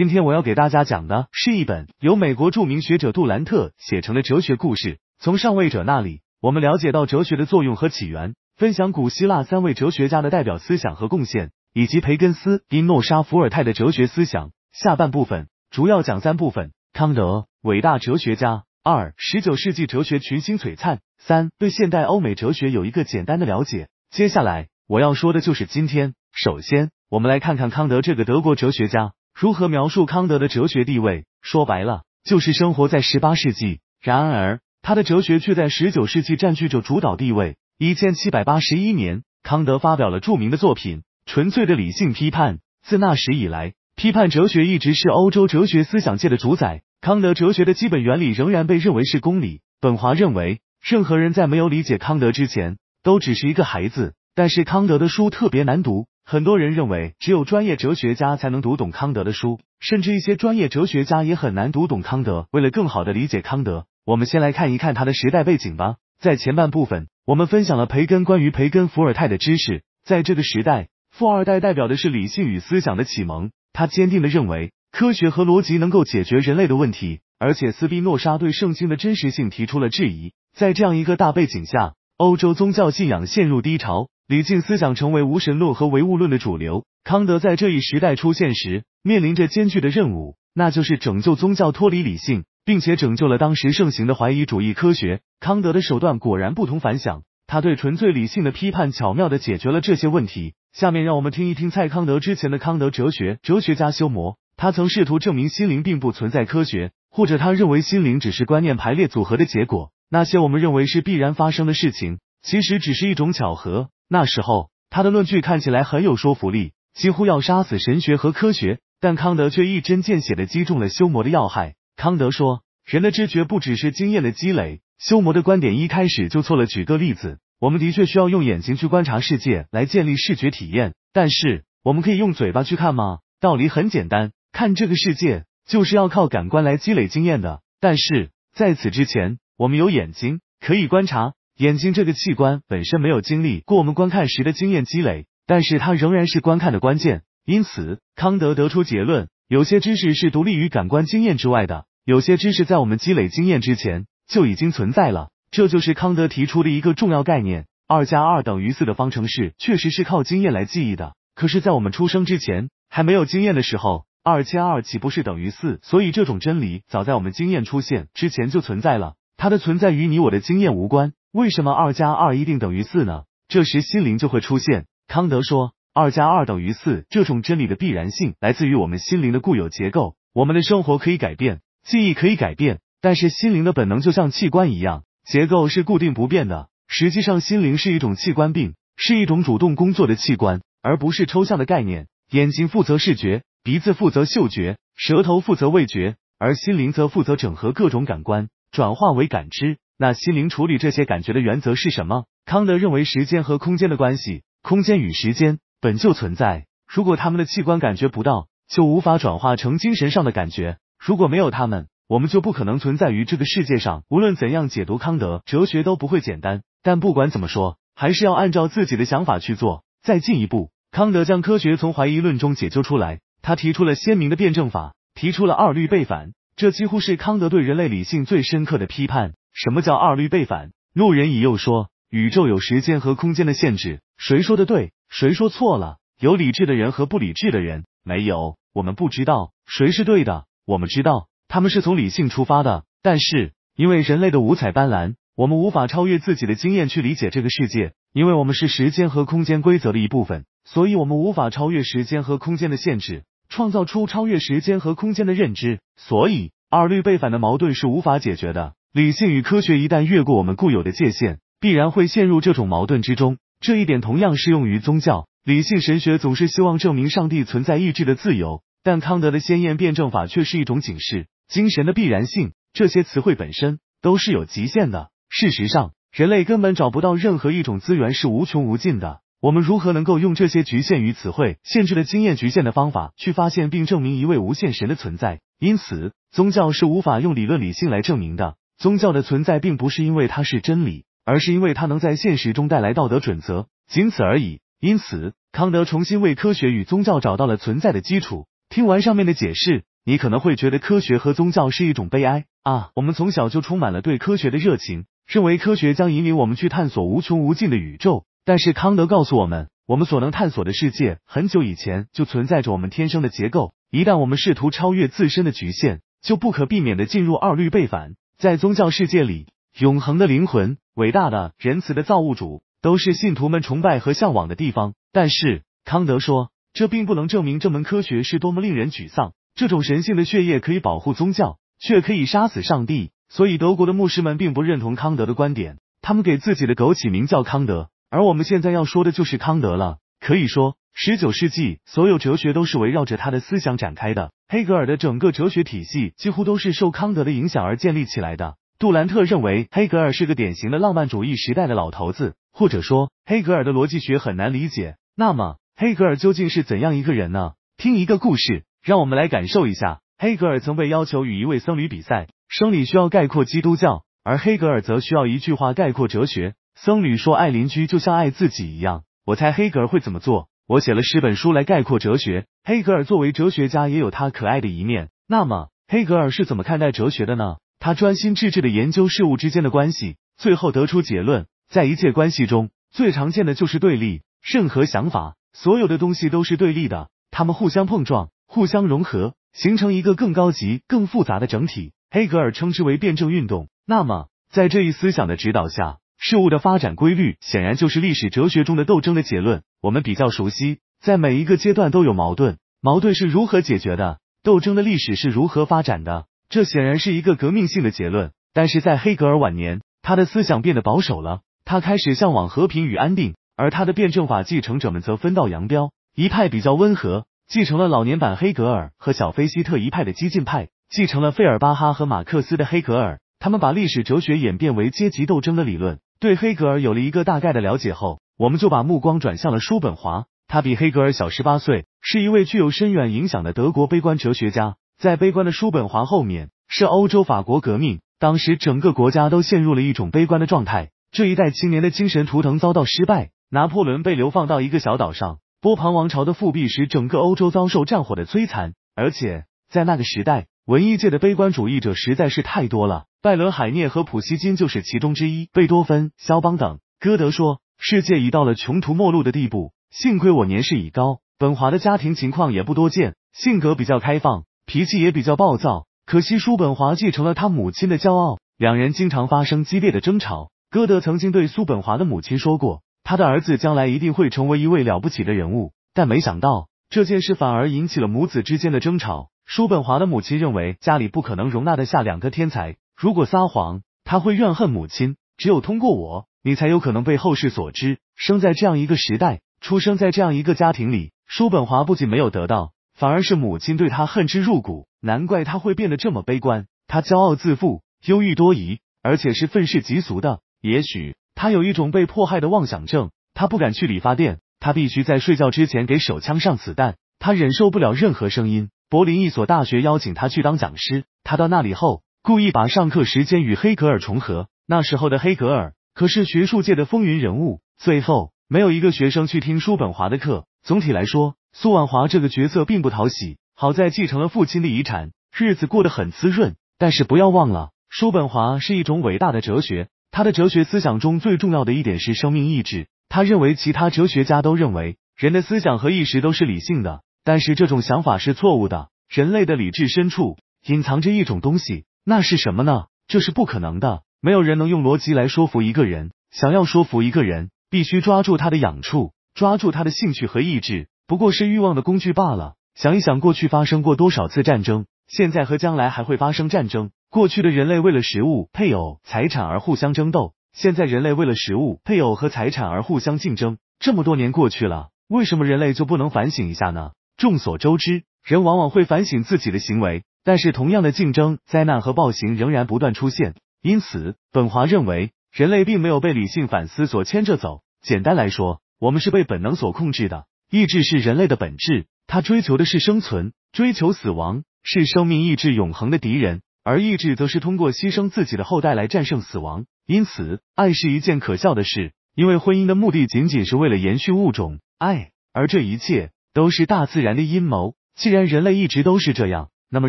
今天我要给大家讲的是一本由美国著名学者杜兰特写成的哲学故事。从上位者那里，我们了解到哲学的作用和起源，分享古希腊三位哲学家的代表思想和贡献，以及培根斯宾诺莎伏尔泰的哲学思想。下半部分主要讲三部分：康德，伟大哲学家；二十九世纪哲学群星璀璨；三对现代欧美哲学有一个简单的了解。接下来我要说的就是今天。首先，我们来看看康德这个德国哲学家。如何描述康德的哲学地位？说白了，就是生活在十八世纪，然而他的哲学却在十九世纪占据着主导地位。一千七百八十一年，康德发表了著名的作品《纯粹的理性批判》。自那时以来，批判哲学一直是欧洲哲学思想界的主宰。康德哲学的基本原理仍然被认为是公理。本华认为，任何人在没有理解康德之前，都只是一个孩子。但是康德的书特别难读。很多人认为，只有专业哲学家才能读懂康德的书，甚至一些专业哲学家也很难读懂康德。为了更好的理解康德，我们先来看一看他的时代背景吧。在前半部分，我们分享了培根关于培根、伏尔泰的知识。在这个时代，富二代代表的是理性与思想的启蒙，他坚定地认为科学和逻辑能够解决人类的问题，而且斯宾诺莎对圣经的真实性提出了质疑。在这样一个大背景下，欧洲宗教信仰陷入低潮。理性思想成为无神论和唯物论的主流。康德在这一时代出现时，面临着艰巨的任务，那就是拯救宗教脱离理性，并且拯救了当时盛行的怀疑主义科学。康德的手段果然不同凡响，他对纯粹理性的批判巧妙地解决了这些问题。下面让我们听一听蔡康德之前的康德哲学哲学家修谟，他曾试图证明心灵并不存在科学，或者他认为心灵只是观念排列组合的结果。那些我们认为是必然发生的事情，其实只是一种巧合。那时候，他的论据看起来很有说服力，几乎要杀死神学和科学。但康德却一针见血的击中了修魔的要害。康德说，人的知觉不只是经验的积累，修魔的观点一开始就错了。举个例子，我们的确需要用眼睛去观察世界来建立视觉体验，但是我们可以用嘴巴去看吗？道理很简单，看这个世界就是要靠感官来积累经验的。但是在此之前，我们有眼睛可以观察。眼睛这个器官本身没有经历过我们观看时的经验积累，但是它仍然是观看的关键。因此，康德得出结论：有些知识是独立于感官经验之外的，有些知识在我们积累经验之前就已经存在了。这就是康德提出的一个重要概念。二加二等于四的方程式确实是靠经验来记忆的，可是，在我们出生之前还没有经验的时候，二加二岂不是等于四？所以，这种真理早在我们经验出现之前就存在了。它的存在与你我的经验无关。为什么二加二一定等于四呢？这时心灵就会出现。康德说，二加二等于四这种真理的必然性，来自于我们心灵的固有结构。我们的生活可以改变，记忆可以改变，但是心灵的本能就像器官一样，结构是固定不变的。实际上，心灵是一种器官病，是一种主动工作的器官，而不是抽象的概念。眼睛负责视觉，鼻子负责嗅觉，舌头负责味觉，而心灵则负责整合各种感官，转化为感知。那心灵处理这些感觉的原则是什么？康德认为时间和空间的关系，空间与时间本就存在。如果他们的器官感觉不到，就无法转化成精神上的感觉。如果没有他们，我们就不可能存在于这个世界上。无论怎样解读康德哲学都不会简单，但不管怎么说，还是要按照自己的想法去做。再进一步，康德将科学从怀疑论中解救出来，他提出了鲜明的辩证法，提出了二律背反，这几乎是康德对人类理性最深刻的批判。什么叫二律背反？路人乙又说，宇宙有时间和空间的限制，谁说的对，谁说错了？有理智的人和不理智的人，没有，我们不知道谁是对的。我们知道，他们是从理性出发的，但是因为人类的五彩斑斓，我们无法超越自己的经验去理解这个世界，因为我们是时间和空间规则的一部分，所以我们无法超越时间和空间的限制，创造出超越时间和空间的认知。所以，二律背反的矛盾是无法解决的。理性与科学一旦越过我们固有的界限，必然会陷入这种矛盾之中。这一点同样适用于宗教。理性神学总是希望证明上帝存在意志的自由，但康德的先验辩证法却是一种警示。精神的必然性，这些词汇本身都是有极限的。事实上，人类根本找不到任何一种资源是无穷无尽的。我们如何能够用这些局限于词汇限制的经验局限的方法去发现并证明一位无限神的存在？因此，宗教是无法用理论理性来证明的。宗教的存在并不是因为它是真理，而是因为它能在现实中带来道德准则，仅此而已。因此，康德重新为科学与宗教找到了存在的基础。听完上面的解释，你可能会觉得科学和宗教是一种悲哀啊！我们从小就充满了对科学的热情，认为科学将引领我们去探索无穷无尽的宇宙。但是，康德告诉我们，我们所能探索的世界很久以前就存在着我们天生的结构，一旦我们试图超越自身的局限，就不可避免的进入二律背反。在宗教世界里，永恒的灵魂、伟大的仁慈的造物主，都是信徒们崇拜和向往的地方。但是，康德说，这并不能证明这门科学是多么令人沮丧。这种神性的血液可以保护宗教，却可以杀死上帝。所以，德国的牧师们并不认同康德的观点，他们给自己的枸杞名叫康德。而我们现在要说的就是康德了。可以说，十九世纪所有哲学都是围绕着他的思想展开的。黑格尔的整个哲学体系几乎都是受康德的影响而建立起来的。杜兰特认为，黑格尔是个典型的浪漫主义时代的老头子，或者说，黑格尔的逻辑学很难理解。那么，黑格尔究竟是怎样一个人呢？听一个故事，让我们来感受一下。黑格尔曾被要求与一位僧侣比赛，僧侣需要概括基督教，而黑格尔则需要一句话概括哲学。僧侣说：“爱邻居就像爱自己一样。”我猜黑格尔会怎么做？我写了十本书来概括哲学。黑格尔作为哲学家，也有他可爱的一面。那么，黑格尔是怎么看待哲学的呢？他专心致志的研究事物之间的关系，最后得出结论，在一切关系中，最常见的就是对立。任何想法，所有的东西都是对立的，他们互相碰撞，互相融合，形成一个更高级、更复杂的整体。黑格尔称之为辩证运动。那么，在这一思想的指导下，事物的发展规律显然就是历史哲学中的斗争的结论。我们比较熟悉，在每一个阶段都有矛盾，矛盾是如何解决的，斗争的历史是如何发展的，这显然是一个革命性的结论。但是在黑格尔晚年，他的思想变得保守了，他开始向往和平与安定，而他的辩证法继承者们则分道扬镳，一派比较温和，继承了老年版黑格尔和小菲希特一派的激进派，继承了费尔巴哈和马克思的黑格尔，他们把历史哲学演变为阶级斗争的理论。对黑格尔有了一个大概的了解后，我们就把目光转向了叔本华。他比黑格尔小十八岁，是一位具有深远影响的德国悲观哲学家。在悲观的叔本华后面，是欧洲法国革命。当时整个国家都陷入了一种悲观的状态，这一代青年的精神图腾遭到失败。拿破仑被流放到一个小岛上，波旁王朝的复辟使整个欧洲遭受战火的摧残。而且在那个时代。文艺界的悲观主义者实在是太多了，拜伦、海涅和普希金就是其中之一。贝多芬、肖邦等。歌德说：“世界已到了穷途末路的地步，幸亏我年事已高。”本华的家庭情况也不多见，性格比较开放，脾气也比较暴躁。可惜叔本华继承了他母亲的骄傲，两人经常发生激烈的争吵。歌德曾经对苏本华的母亲说过：“他的儿子将来一定会成为一位了不起的人物。”但没想到这件事反而引起了母子之间的争吵。叔本华的母亲认为家里不可能容纳得下两个天才。如果撒谎，他会怨恨母亲。只有通过我，你才有可能被后世所知。生在这样一个时代，出生在这样一个家庭里，叔本华不仅没有得到，反而是母亲对他恨之入骨。难怪他会变得这么悲观。他骄傲自负，忧郁多疑，而且是愤世嫉俗的。也许他有一种被迫害的妄想症。他不敢去理发店，他必须在睡觉之前给手枪上子弹。他忍受不了任何声音。柏林一所大学邀请他去当讲师，他到那里后故意把上课时间与黑格尔重合。那时候的黑格尔可是学术界的风云人物。最后没有一个学生去听叔本华的课。总体来说，苏婉华这个角色并不讨喜。好在继承了父亲的遗产，日子过得很滋润。但是不要忘了，叔本华是一种伟大的哲学。他的哲学思想中最重要的一点是生命意志。他认为其他哲学家都认为人的思想和意识都是理性的。但是这种想法是错误的。人类的理智深处隐藏着一种东西，那是什么呢？这是不可能的。没有人能用逻辑来说服一个人。想要说服一个人，必须抓住他的痒处，抓住他的兴趣和意志，不过是欲望的工具罢了。想一想，过去发生过多少次战争，现在和将来还会发生战争。过去的人类为了食物、配偶、财产而互相争斗，现在人类为了食物、配偶和财产而互相竞争。这么多年过去了，为什么人类就不能反省一下呢？众所周知，人往往会反省自己的行为，但是同样的竞争、灾难和暴行仍然不断出现。因此，本华认为，人类并没有被理性反思所牵着走。简单来说，我们是被本能所控制的。意志是人类的本质，它追求的是生存，追求死亡是生命意志永恒的敌人，而意志则是通过牺牲自己的后代来战胜死亡。因此，爱是一件可笑的事，因为婚姻的目的仅仅是为了延续物种爱，而这一切。都是大自然的阴谋。既然人类一直都是这样，那么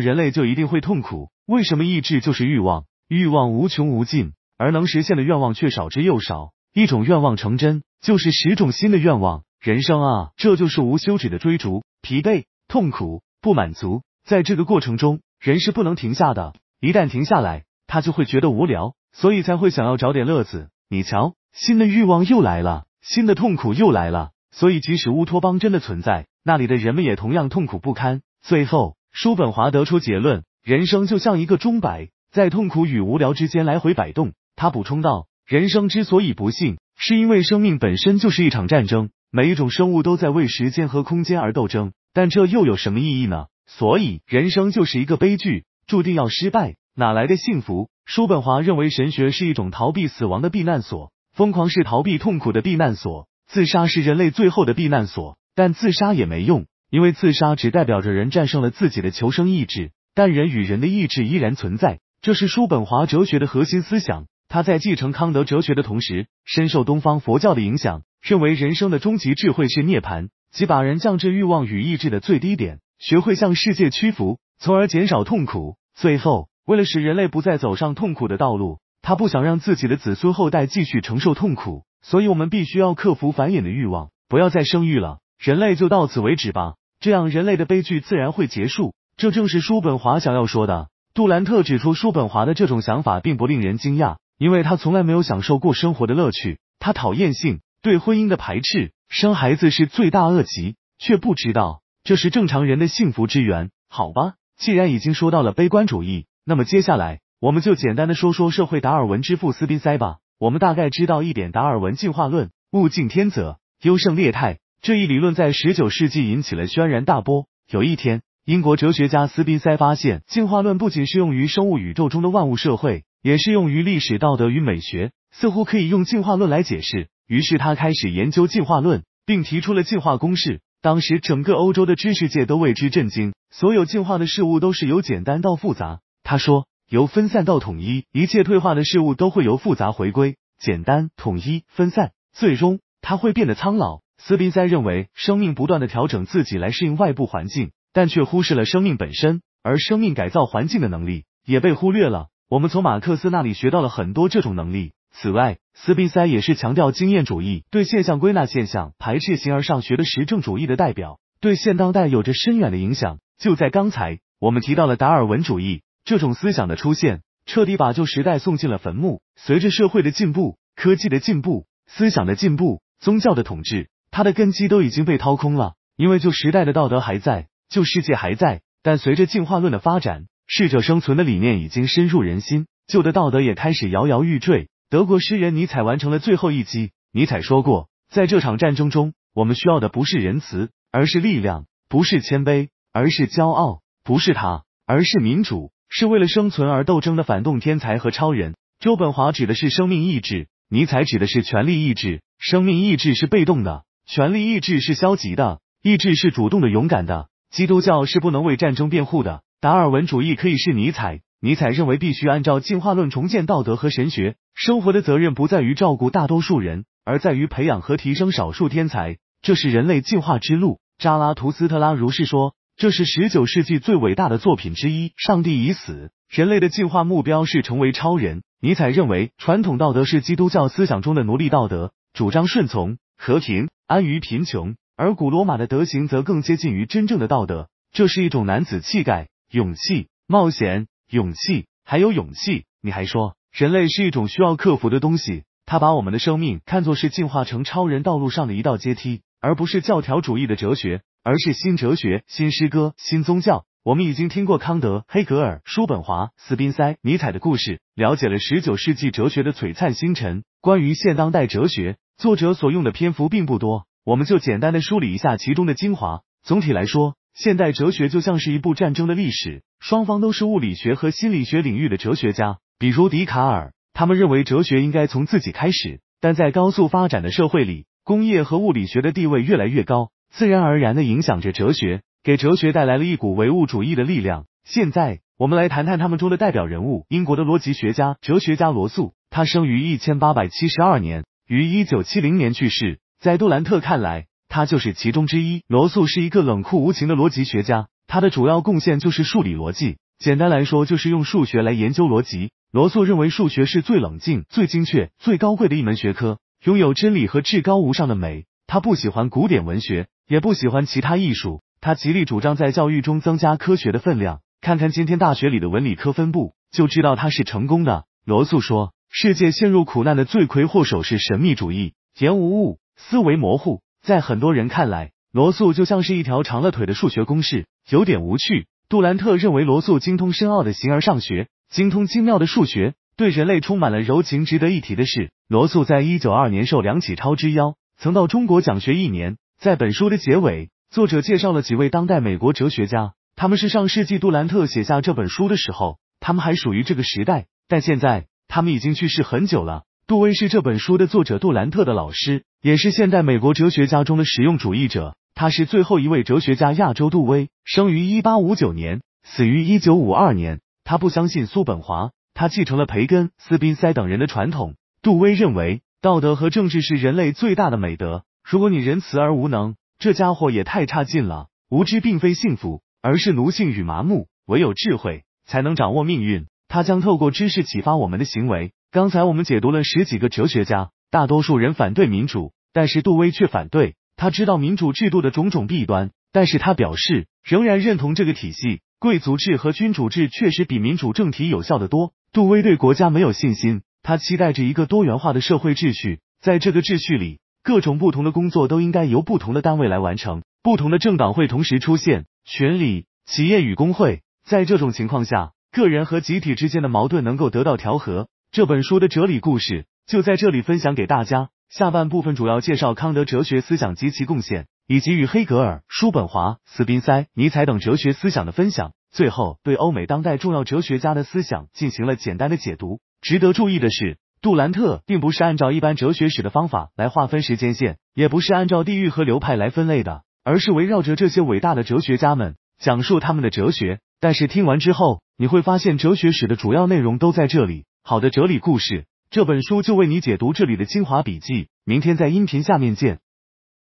人类就一定会痛苦。为什么意志就是欲望？欲望无穷无尽，而能实现的愿望却少之又少。一种愿望成真，就是十种新的愿望。人生啊，这就是无休止的追逐、疲惫、痛苦、不满足。在这个过程中，人是不能停下的。一旦停下来，他就会觉得无聊，所以才会想要找点乐子。你瞧，新的欲望又来了，新的痛苦又来了。所以，即使乌托邦真的存在，那里的人们也同样痛苦不堪。最后，叔本华得出结论：人生就像一个钟摆，在痛苦与无聊之间来回摆动。他补充道：“人生之所以不幸，是因为生命本身就是一场战争，每一种生物都在为时间和空间而斗争。但这又有什么意义呢？所以，人生就是一个悲剧，注定要失败，哪来的幸福？”叔本华认为，神学是一种逃避死亡的避难所，疯狂是逃避痛苦的避难所，自杀是人类最后的避难所。但自杀也没用，因为自杀只代表着人战胜了自己的求生意志，但人与人的意志依然存在。这是叔本华哲学的核心思想。他在继承康德哲学的同时，深受东方佛教的影响，认为人生的终极智慧是涅槃，即把人降至欲望与意志的最低点，学会向世界屈服，从而减少痛苦。最后，为了使人类不再走上痛苦的道路，他不想让自己的子孙后代继续承受痛苦，所以我们必须要克服繁衍的欲望，不要再生育了。人类就到此为止吧，这样人类的悲剧自然会结束。这正是叔本华想要说的。杜兰特指出，叔本华的这种想法并不令人惊讶，因为他从来没有享受过生活的乐趣，他讨厌性，对婚姻的排斥，生孩子是罪大恶极，却不知道这是正常人的幸福之源。好吧，既然已经说到了悲观主义，那么接下来我们就简单的说说社会达尔文之父斯宾塞吧。我们大概知道一点达尔文进化论，物竞天择，优胜劣汰。这一理论在十九世纪引起了轩然大波。有一天，英国哲学家斯宾塞发现，进化论不仅适用于生物宇宙中的万物社会，也适用于历史、道德与美学，似乎可以用进化论来解释。于是他开始研究进化论，并提出了进化公式。当时，整个欧洲的知识界都为之震惊。所有进化的事物都是由简单到复杂，他说，由分散到统一，一切退化的事物都会由复杂回归简单、统一、分散，最终它会变得苍老。斯宾塞认为，生命不断的调整自己来适应外部环境，但却忽视了生命本身，而生命改造环境的能力也被忽略了。我们从马克思那里学到了很多这种能力。此外，斯宾塞也是强调经验主义，对现象归纳现象，排斥形而上学的实证主义的代表，对现当代有着深远的影响。就在刚才，我们提到了达尔文主义，这种思想的出现，彻底把旧时代送进了坟墓。随着社会的进步、科技的进步、思想的进步、宗教的统治。他的根基都已经被掏空了，因为旧时代的道德还在，旧世界还在，但随着进化论的发展，适者生存的理念已经深入人心，旧的道德也开始摇摇欲坠。德国诗人尼采完成了最后一击。尼采说过，在这场战争中，我们需要的不是仁慈，而是力量；不是谦卑，而是骄傲；不是他，而是民主。是为了生存而斗争的反动天才和超人。周本华指的是生命意志，尼采指的是权力意志。生命意志是被动的。权力意志是消极的，意志是主动的、勇敢的。基督教是不能为战争辩护的。达尔文主义可以是尼采。尼采认为必须按照进化论重建道德和神学。生活的责任不在于照顾大多数人，而在于培养和提升少数天才。这是人类进化之路。扎拉图斯特拉如是说。这是十九世纪最伟大的作品之一。上帝已死。人类的进化目标是成为超人。尼采认为传统道德是基督教思想中的奴隶道德，主张顺从。和平安于贫穷，而古罗马的德行则更接近于真正的道德。这是一种男子气概、勇气、冒险、勇气，还有勇气。你还说人类是一种需要克服的东西，他把我们的生命看作是进化成超人道路上的一道阶梯，而不是教条主义的哲学，而是新哲学、新诗歌、新宗教。我们已经听过康德、黑格尔、叔本华、斯宾塞、尼采的故事，了解了十九世纪哲学的璀璨星辰。关于现当代哲学。作者所用的篇幅并不多，我们就简单的梳理一下其中的精华。总体来说，现代哲学就像是一部战争的历史，双方都是物理学和心理学领域的哲学家，比如笛卡尔，他们认为哲学应该从自己开始。但在高速发展的社会里，工业和物理学的地位越来越高，自然而然的影响着哲学，给哲学带来了一股唯物主义的力量。现在，我们来谈谈他们中的代表人物——英国的逻辑学家、哲学家罗素。他生于一千八百七十二年。于一九七零年去世。在杜兰特看来，他就是其中之一。罗素是一个冷酷无情的逻辑学家，他的主要贡献就是数理逻辑。简单来说，就是用数学来研究逻辑。罗素认为数学是最冷静、最精确、最高贵的一门学科，拥有真理和至高无上的美。他不喜欢古典文学，也不喜欢其他艺术。他极力主张在教育中增加科学的分量。看看今天大学里的文理科分布，就知道他是成功的。罗素说。世界陷入苦难的罪魁祸首是神秘主义，言无物，思维模糊。在很多人看来，罗素就像是一条长了腿的数学公式，有点无趣。杜兰特认为罗素精通深奥的形而上学，精通精妙的数学，对人类充满了柔情。值得一提的是，罗素在一九二年受梁启超之邀，曾到中国讲学一年。在本书的结尾，作者介绍了几位当代美国哲学家，他们是上世纪杜兰特写下这本书的时候，他们还属于这个时代，但现在。他们已经去世很久了。杜威是这本书的作者，杜兰特的老师，也是现代美国哲学家中的实用主义者。他是最后一位哲学家。亚洲杜威生于一八五九年，死于一九五二年。他不相信苏本华，他继承了培根、斯宾塞等人的传统。杜威认为，道德和政治是人类最大的美德。如果你仁慈而无能，这家伙也太差劲了。无知并非幸福，而是奴性与麻木。唯有智慧，才能掌握命运。他将透过知识启发我们的行为。刚才我们解读了十几个哲学家，大多数人反对民主，但是杜威却反对。他知道民主制度的种种弊端，但是他表示仍然认同这个体系。贵族制和君主制确实比民主政体有效的多。杜威对国家没有信心，他期待着一个多元化的社会秩序，在这个秩序里，各种不同的工作都应该由不同的单位来完成，不同的政党会同时出现，权力、企业与工会。在这种情况下。个人和集体之间的矛盾能够得到调和。这本书的哲理故事就在这里分享给大家。下半部分主要介绍康德哲学思想及其贡献，以及与黑格尔、叔本华、斯宾塞、尼采等哲学思想的分享。最后，对欧美当代重要哲学家的思想进行了简单的解读。值得注意的是，杜兰特并不是按照一般哲学史的方法来划分时间线，也不是按照地域和流派来分类的，而是围绕着这些伟大的哲学家们讲述他们的哲学。但是听完之后。你会发现哲学史的主要内容都在这里。好的哲理故事，这本书就为你解读这里的精华笔记。明天在音频下面见。